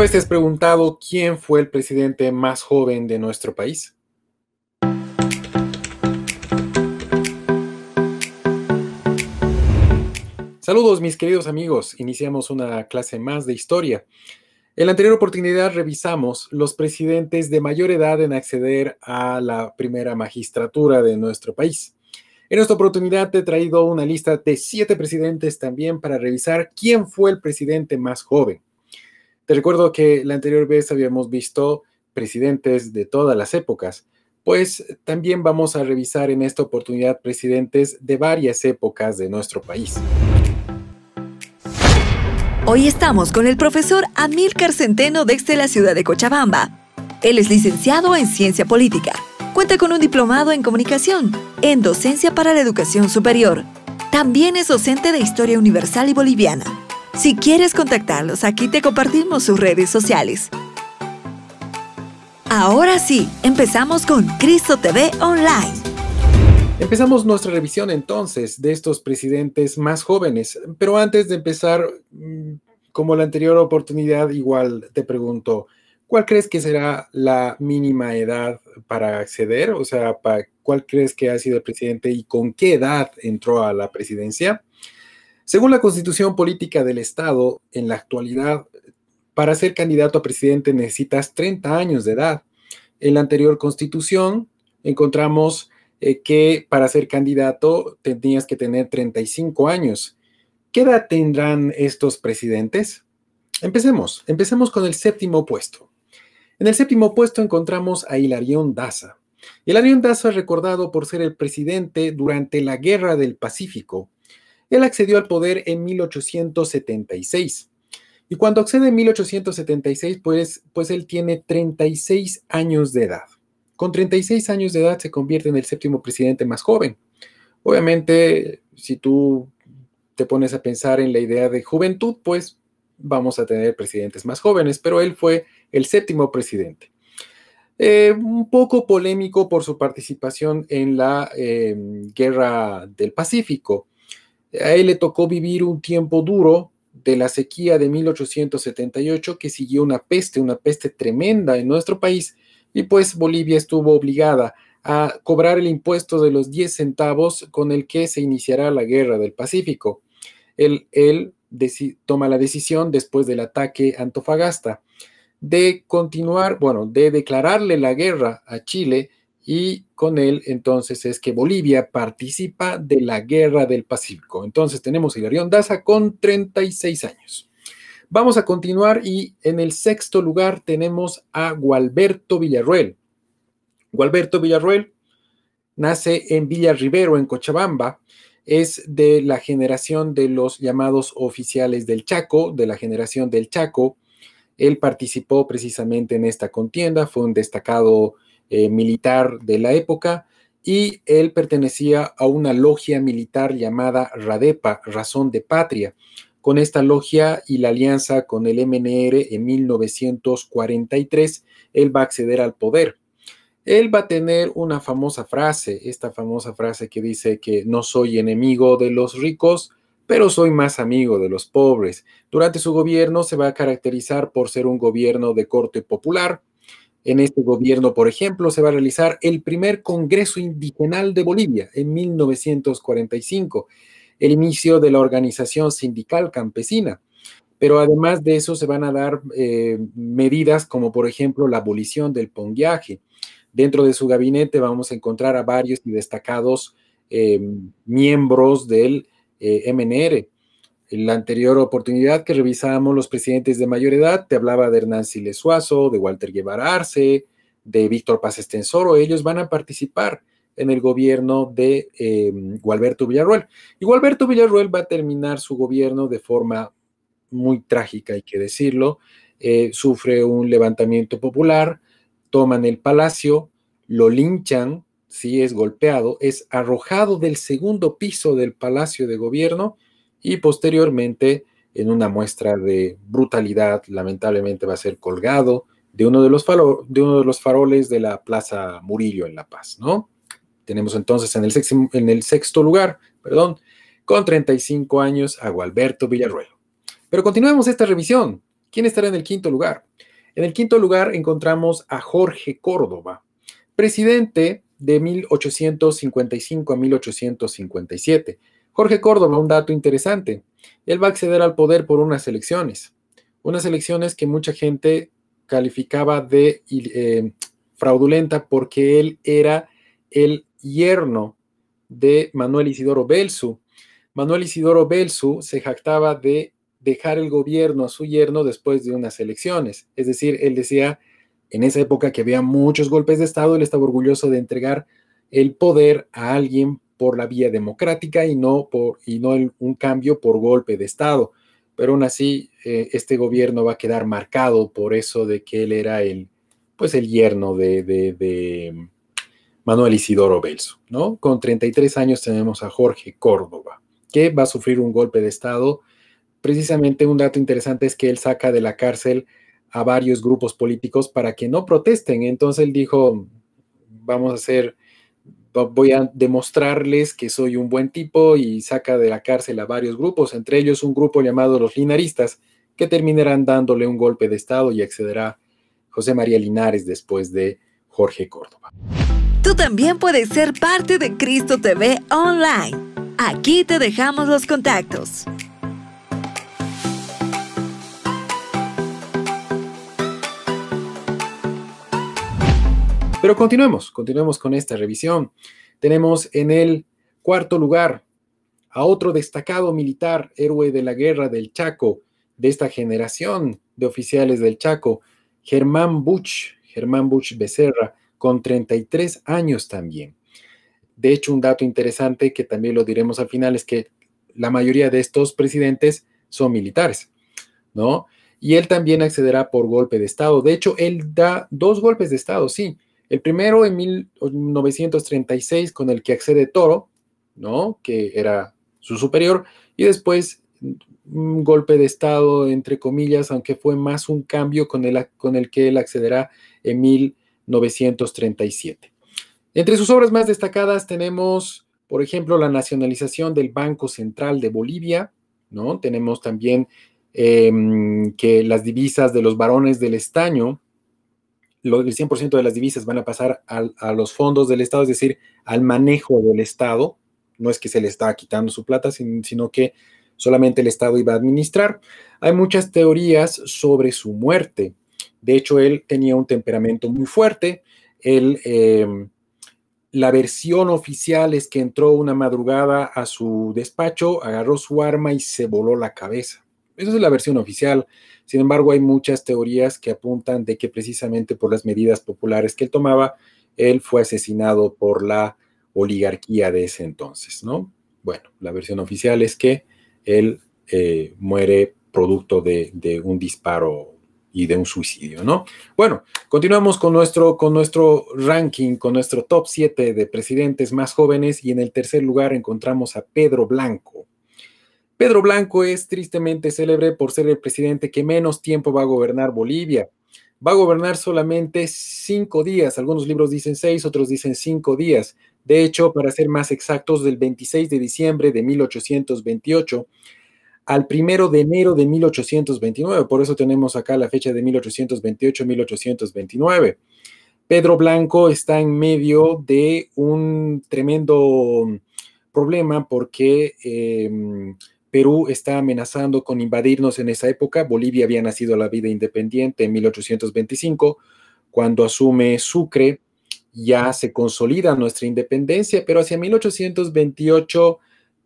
vez te has preguntado quién fue el presidente más joven de nuestro país? Saludos mis queridos amigos, iniciamos una clase más de historia. En la anterior oportunidad revisamos los presidentes de mayor edad en acceder a la primera magistratura de nuestro país. En esta oportunidad te he traído una lista de siete presidentes también para revisar quién fue el presidente más joven. Te recuerdo que la anterior vez habíamos visto presidentes de todas las épocas, pues también vamos a revisar en esta oportunidad presidentes de varias épocas de nuestro país. Hoy estamos con el profesor Amílcar Centeno desde la ciudad de Cochabamba. Él es licenciado en Ciencia Política. Cuenta con un diplomado en Comunicación, en Docencia para la Educación Superior. También es docente de Historia Universal y Boliviana si quieres contactarlos, aquí te compartimos sus redes sociales. Ahora sí, empezamos con Cristo TV Online. Empezamos nuestra revisión entonces de estos presidentes más jóvenes, pero antes de empezar, mm, como la anterior oportunidad, igual te pregunto, ¿cuál crees que será la mínima edad para acceder? O sea, ¿cuál crees que ha sido el presidente y con qué edad entró a la presidencia? Según la constitución política del Estado, en la actualidad, para ser candidato a presidente necesitas 30 años de edad. En la anterior constitución encontramos eh, que para ser candidato tenías que tener 35 años. ¿Qué edad tendrán estos presidentes? Empecemos, empecemos con el séptimo puesto. En el séptimo puesto encontramos a Hilarión Daza. Hilarión Daza es recordado por ser el presidente durante la Guerra del Pacífico, él accedió al poder en 1876. Y cuando accede en 1876, pues, pues él tiene 36 años de edad. Con 36 años de edad se convierte en el séptimo presidente más joven. Obviamente, si tú te pones a pensar en la idea de juventud, pues vamos a tener presidentes más jóvenes, pero él fue el séptimo presidente. Eh, un poco polémico por su participación en la eh, guerra del Pacífico. A él le tocó vivir un tiempo duro de la sequía de 1878 que siguió una peste, una peste tremenda en nuestro país y pues Bolivia estuvo obligada a cobrar el impuesto de los 10 centavos con el que se iniciará la guerra del Pacífico. Él, él toma la decisión después del ataque Antofagasta de continuar, bueno, de declararle la guerra a Chile y con él entonces es que Bolivia participa de la Guerra del Pacífico. Entonces tenemos a Hilarión Daza con 36 años. Vamos a continuar y en el sexto lugar tenemos a Gualberto Villarruel. Gualberto Villarruel nace en Villa Rivero, en Cochabamba. Es de la generación de los llamados oficiales del Chaco, de la generación del Chaco. Él participó precisamente en esta contienda, fue un destacado eh, militar de la época y él pertenecía a una logia militar llamada Radepa, Razón de Patria. Con esta logia y la alianza con el MNR en 1943, él va a acceder al poder. Él va a tener una famosa frase, esta famosa frase que dice que no soy enemigo de los ricos, pero soy más amigo de los pobres. Durante su gobierno se va a caracterizar por ser un gobierno de corte popular, en este gobierno, por ejemplo, se va a realizar el primer Congreso Indigenal de Bolivia en 1945, el inicio de la organización sindical campesina. Pero además de eso se van a dar eh, medidas como, por ejemplo, la abolición del ponguiaje. Dentro de su gabinete vamos a encontrar a varios y destacados eh, miembros del eh, MNR. En la anterior oportunidad que revisábamos los presidentes de mayor edad, te hablaba de Hernán Siles de Walter Guevara Arce, de Víctor Paz Estensoro. Ellos van a participar en el gobierno de em, Gualberto Villarruel. Y Gualberto Villarruel va a terminar su gobierno de forma muy trágica, hay que decirlo. Eh, sufre un levantamiento popular, toman el palacio, lo linchan, si es golpeado, es arrojado del segundo piso del palacio de gobierno y posteriormente en una muestra de brutalidad, lamentablemente va a ser colgado de uno de los, faroles de la Plaza Murillo en La Paz, ¿no? Tenemos entonces en el, sexto, en el sexto lugar, perdón, con 35 años a Gualberto Villarruelo. Pero continuemos esta revisión. ¿Quién estará en el quinto lugar? En el quinto lugar encontramos a Jorge Córdoba, presidente de 1855 a 1857 Jorge Córdoba, un dato interesante. Él va a acceder al poder por unas elecciones, unas elecciones que mucha gente calificaba de eh, fraudulenta porque él era el yerno de Manuel Isidoro Belsu. Manuel Isidoro Belsu se jactaba de dejar el gobierno a su yerno después de unas elecciones. Es decir, él decía en esa época que había muchos golpes de Estado, él estaba orgulloso de entregar el poder a alguien por la vía democrática y no, por, y no un cambio por golpe de Estado. Pero aún así, eh, este gobierno va a quedar marcado por eso de que él era el, pues el yerno de, de, mm, Manuel Isidoro Belso, ¿no? Con 33 años tenemos a Jorge Córdoba, que va a sufrir un golpe de Estado. Precisamente un dato interesante es que él saca de la cárcel a varios grupos políticos para que no protesten. Entonces él dijo, vamos a hacer voy a demostrarles que soy un buen tipo y saca de la cárcel a varios grupos, entre ellos un grupo llamado los linaristas, que terminarán dándole un golpe de Estado y accederá José María Linares después de Jorge Córdoba. Tú también puedes ser parte de Cristo TV Online. Aquí te dejamos los contactos. Pero continuemos, continuemos con esta revisión. Tenemos en el cuarto lugar a otro destacado militar, héroe de la guerra del Chaco, de esta generación de oficiales del Chaco, Germán Buch, Germán Buch Becerra, con 33 años también. De hecho, un dato interesante que también lo diremos al final es que la mayoría de estos presidentes son militares, ¿no? Y él también accederá por golpe de Estado. De hecho, él da dos golpes de Estado, sí, el primero en 1936 con el que accede Toro, ¿no? que era su superior, y después un golpe de Estado, entre comillas, aunque fue más un cambio con el, con el que él accederá en 1937. Entre sus obras más destacadas tenemos, por ejemplo, la nacionalización del Banco Central de Bolivia, ¿no? Tenemos también em, que las divisas de los varones del estaño, el 100% de las divisas van a pasar a los fondos del Estado, es decir, al manejo del Estado. No es que se le está quitando su plata, sino que solamente el Estado iba a administrar. Hay muchas teorías sobre su muerte. De hecho, él tenía un temperamento muy fuerte. Em, la versión oficial es que entró una madrugada a su despacho, agarró su arma y se voló la cabeza. Esa es la versión oficial. Sin embargo, hay muchas teorías que apuntan de que precisamente por las medidas populares que él tomaba, él fue asesinado por la oligarquía de ese entonces, ¿no? Bueno, la versión oficial es que él eh, muere producto de, un disparo y de un suicidio, ¿no? Bueno, continuamos con nuestro, con nuestro ranking, con nuestro top 7 de presidentes más jóvenes y en el tercer lugar encontramos a Pedro Blanco. Pedro Blanco es tristemente célebre por ser el presidente que menos tiempo va a gobernar Bolivia. Va a gobernar solamente cinco días. Algunos libros dicen seis, otros dicen cinco días. De hecho, para ser más exactos, del 26 de diciembre de 1828 al primero de enero de 1829. Por eso tenemos acá la fecha de 1828-1829. Pedro Blanco está en medio de un tremendo problema porque eh, Perú está amenazando con invadirnos en esa época. Bolivia había nacido la vida independiente en 1825. Cuando asume Sucre, ya se consolida nuestra independencia, pero hacia 1828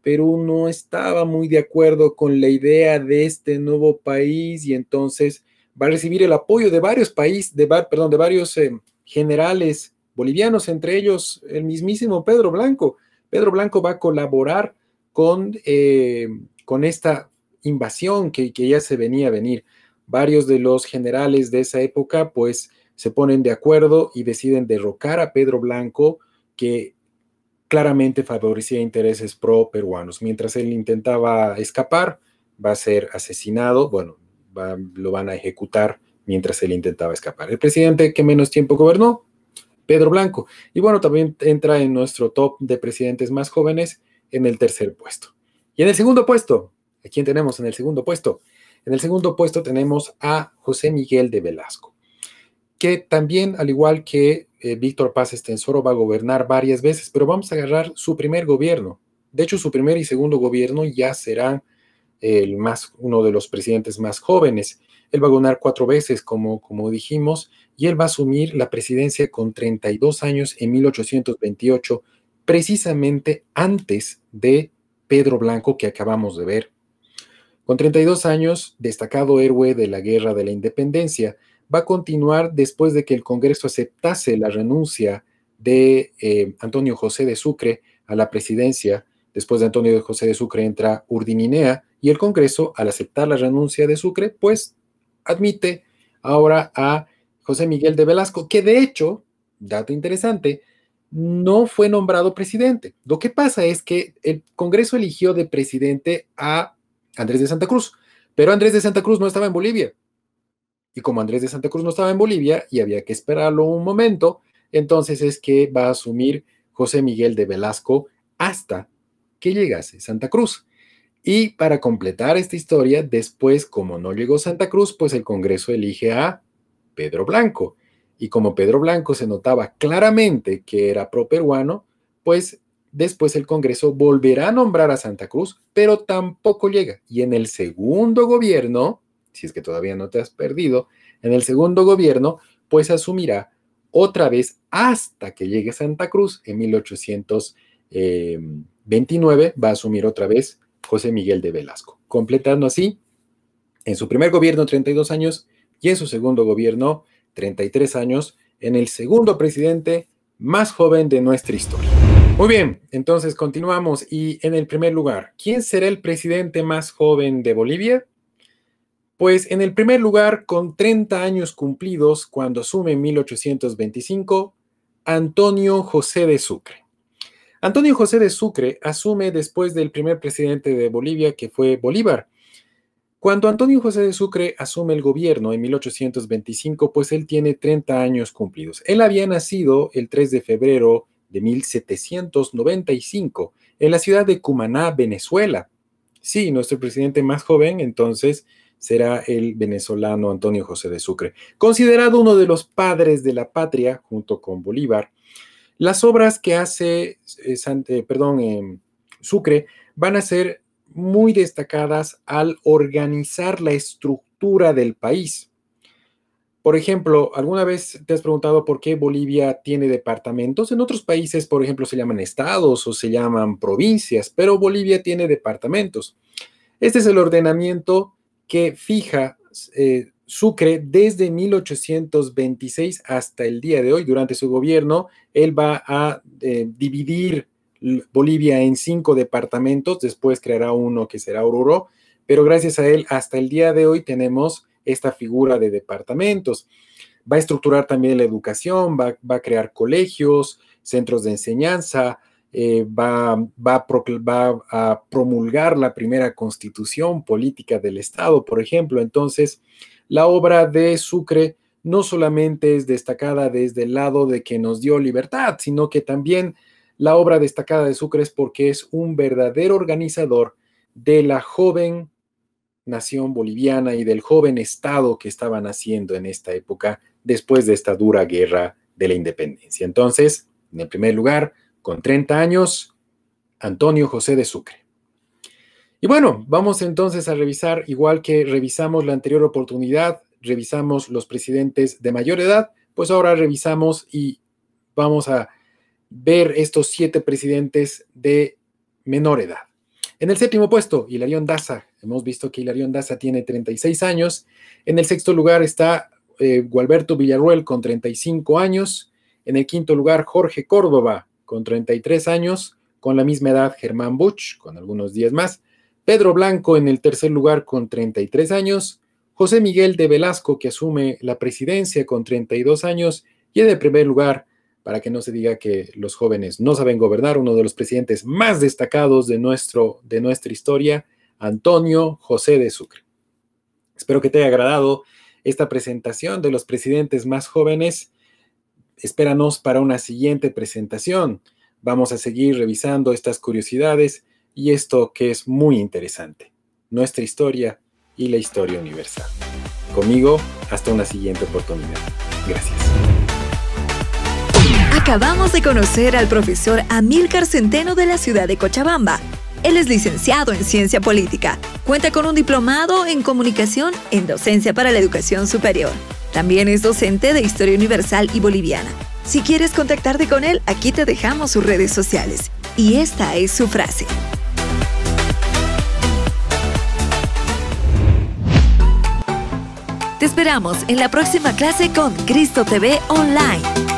Perú no estaba muy de acuerdo con la idea de este nuevo país y entonces va a recibir el apoyo de varios países, de, perdón, de varios eh, generales bolivianos, entre ellos el mismísimo Pedro Blanco. Pedro Blanco va a colaborar con eh, con esta invasión que, ya se venía a venir. Varios de los generales de esa época pues se ponen de acuerdo y deciden derrocar a Pedro Blanco, que claramente favorecía intereses pro peruanos. Mientras él intentaba escapar, va a ser asesinado, bueno, lo van a ejecutar mientras él intentaba escapar. El presidente que menos tiempo gobernó, Pedro Blanco. Y bueno, también entra en nuestro top de presidentes más jóvenes en el tercer puesto. Y en el segundo puesto, ¿a quién tenemos en el segundo puesto? En el segundo puesto tenemos a José Miguel de Velasco, que también, al igual que eh, Víctor Paz Estensoro, va a gobernar varias veces, pero vamos a agarrar su primer gobierno. De hecho, su primer y segundo gobierno ya será el más, uno de los presidentes más jóvenes. Él va a gobernar cuatro veces, como, como dijimos, y él va a asumir la presidencia con 32 años en 1828, precisamente antes de Pedro Blanco que acabamos de ver. Con 32 años, destacado héroe de la Guerra de la Independencia, va a continuar después de que el Congreso aceptase la renuncia de eh, Antonio José de Sucre a la presidencia. Después de Antonio José de Sucre entra Urdininea y el Congreso, al aceptar la renuncia de Sucre, pues admite ahora a José Miguel de Velasco, que de hecho, dato interesante, no fue nombrado presidente. Lo que pasa es que el Congreso eligió de presidente a Andrés de Santa Cruz, pero Andrés de Santa Cruz no estaba en Bolivia. Y como Andrés de Santa Cruz no estaba en Bolivia y había que esperarlo un momento, entonces es que va a asumir José Miguel de Velasco hasta que llegase Santa Cruz. Y para completar esta historia, después, como no llegó Santa Cruz, pues el Congreso elige a Pedro Blanco. Y como Pedro Blanco se notaba claramente que era pro-peruano, pues después el Congreso volverá a nombrar a Santa Cruz, pero tampoco llega. Y en el segundo gobierno, si es que todavía no te has perdido, en el segundo gobierno, pues asumirá otra vez hasta que llegue Santa Cruz en 1829, em, va a asumir otra vez José Miguel de Velasco, completando así en su primer gobierno 32 años y en su segundo gobierno 33 años, en el segundo presidente más joven de nuestra historia. Muy bien, entonces continuamos y en el primer lugar, ¿quién será el presidente más joven de Bolivia? Pues en el primer lugar, con 30 años cumplidos cuando asume en 1825, Antonio José de Sucre. Antonio José de Sucre asume después del primer presidente de Bolivia, que fue Bolívar, cuando Antonio José de Sucre asume el gobierno en 1825, pues él tiene 30 años cumplidos. Él había nacido el 3 de febrero de 1795 en la ciudad de Cumaná, Venezuela. Sí, nuestro presidente más joven entonces será el venezolano Antonio José de Sucre, considerado uno de los padres de la patria junto con Bolívar. Las obras que hace eh, eh, perdón, eh, Sucre van a ser muy destacadas al organizar la estructura del país. Por ejemplo, ¿alguna vez te has preguntado por qué Bolivia tiene departamentos? En otros países, por ejemplo, se llaman estados o se llaman provincias, pero Bolivia tiene departamentos. Este es el ordenamiento que fija eh, Sucre desde 1826 hasta el día de hoy. Durante su gobierno, él va a eh, dividir Bolivia en cinco departamentos, después creará uno que será Oruro, pero gracias a él hasta el día de hoy tenemos esta figura de departamentos. Va a estructurar también la educación, va, a crear colegios, centros de enseñanza, eh, va, va, a promulgar la primera constitución política del Estado, por ejemplo. Entonces, la obra de Sucre no solamente es destacada desde el lado de que nos dio libertad, sino que también la obra destacada de Sucre es porque es un verdadero organizador de la joven nación boliviana y del joven Estado que estaba naciendo en esta época después de esta dura guerra de la independencia. Entonces, en el primer lugar, con 30 años, Antonio José de Sucre. Y bueno, vamos entonces a revisar, igual que revisamos la anterior oportunidad, revisamos los presidentes de mayor edad, pues ahora revisamos y vamos a ver estos siete presidentes de menor edad. En el séptimo puesto, Hilarión Daza. Hemos visto que Hilarión Daza tiene 36 años. En el sexto lugar está eh, Gualberto Villarruel con 35 años. En el quinto lugar, Jorge Córdoba con 33 años. Con la misma edad, Germán Buch con algunos días más. Pedro Blanco en el tercer lugar con 33 años. José Miguel de Velasco, que asume la presidencia con 32 años. Y en el primer lugar, para que no se diga que los jóvenes no saben gobernar, uno de los presidentes más destacados de, nuestro, de nuestra historia, Antonio José de Sucre. Espero que te haya agradado esta presentación de los presidentes más jóvenes. Espéranos para una siguiente presentación. Vamos a seguir revisando estas curiosidades y esto que es muy interesante, nuestra historia y la historia universal. Conmigo, hasta una siguiente oportunidad. Gracias. Acabamos de conocer al profesor Amílcar Centeno de la ciudad de Cochabamba. Él es licenciado en Ciencia Política. Cuenta con un diplomado en Comunicación en Docencia para la Educación Superior. También es docente de Historia Universal y Boliviana. Si quieres contactarte con él, aquí te dejamos sus redes sociales. Y esta es su frase. Te esperamos en la próxima clase con Cristo TV Online.